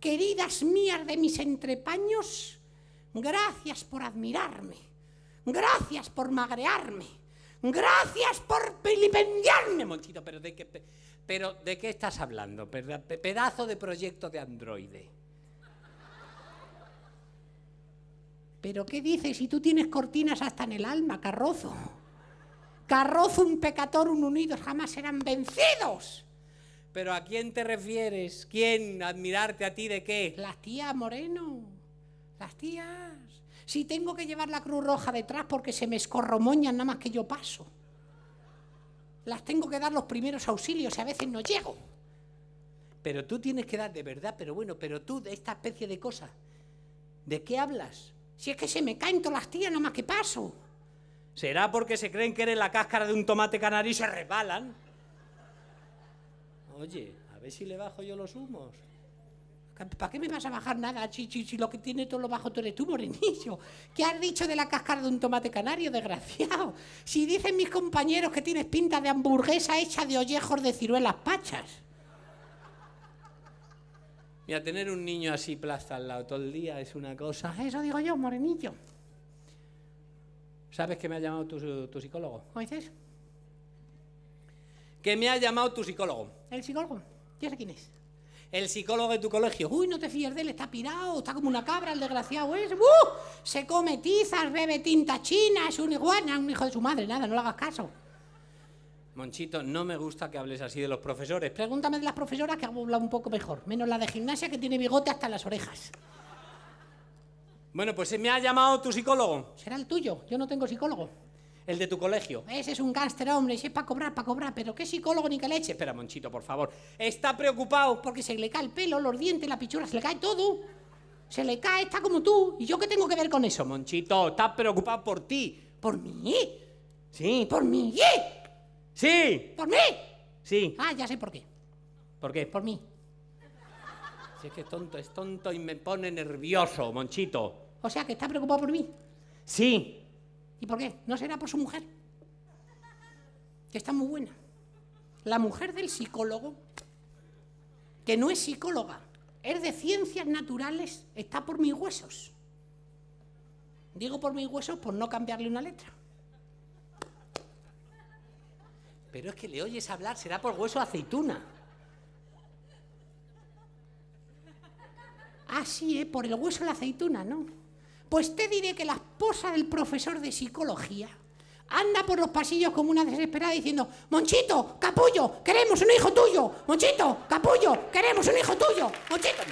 queridas mías de mis entrepaños, gracias por admirarme, gracias por magrearme, gracias por pilipendiarme, Monchito, pero de qué, estás hablando? Pedazo de proyecto de androide. ¿Pero qué dices si tú tienes cortinas hasta en el alma, carrozo? Carrozo, un pecador, un unido, jamás serán vencidos. Pero ¿a quién te refieres? ¿Quién? ¿Admirarte a ti de qué? Las tías, Moreno. Las tías. Si tengo que llevar la Cruz Roja detrás porque se me escorromoñan nada más que yo paso. Las tengo que dar los primeros auxilios y a veces no llego. Pero tú tienes que dar de verdad, pero bueno, pero tú de esta especie de cosas. ¿De qué hablas? Si es que se me caen todas las tías nada más que paso. ¿Será porque se creen que eres la cáscara de un tomate canario y se resbalan? oye, a ver si le bajo yo los humos. ¿Para qué me vas a bajar nada, chichi? Si lo que tiene todo lo bajo tú eres tú, morenillo. ¿Qué has dicho de la cáscara de un tomate canario, desgraciado? Si dicen mis compañeros que tienes pinta de hamburguesa hecha de ollejos de ciruelas pachas. Mira, tener un niño así plaza al lado todo el día es una cosa. Eso digo yo, morenillo. ¿Sabes que me ha llamado tu, tu psicólogo? ¿Cómo dices? que me ha llamado tu psicólogo. ¿El psicólogo? quién es? El psicólogo de tu colegio. Uy, no te fíes de él, está pirado, está como una cabra, el desgraciado es. ¡Uh! Se come tizas, bebe tinta china, es un iguana, un hijo de su madre, nada, no le hagas caso. Monchito, no me gusta que hables así de los profesores. Pregúntame de las profesoras que hago hablar un poco mejor, menos la de gimnasia que tiene bigote hasta las orejas. Bueno, pues me ha llamado tu psicólogo. Será el tuyo, yo no tengo psicólogo. El de tu colegio. Ese es un gángster, hombre, si es para cobrar, para cobrar, pero qué psicólogo ni qué leche. Espera, Monchito, por favor. Está preocupado porque se le cae el pelo, los dientes, la pichura, se le cae todo. Se le cae, está como tú. ¿Y yo qué tengo que ver con eso, Monchito? está preocupado por ti. ¿Por mí? Sí. ¿Por mí? ¿Eh? Sí. ¿Por mí? Sí. Ah, ya sé por qué. ¿Por qué? Por mí. Si es que es tonto, es tonto y me pone nervioso, Monchito. O sea, que está preocupado por mí. Sí. ¿Y por qué? No será por su mujer, que está muy buena. La mujer del psicólogo, que no es psicóloga, es de ciencias naturales, está por mis huesos. Digo por mis huesos por no cambiarle una letra. Pero es que le oyes hablar, será por hueso aceituna. Ah, sí, ¿eh? por el hueso la aceituna, ¿no? Pues te diré que la esposa del profesor de psicología anda por los pasillos como una desesperada diciendo, Monchito, capullo, queremos un hijo tuyo, Monchito, capullo, queremos un hijo tuyo, Monchito.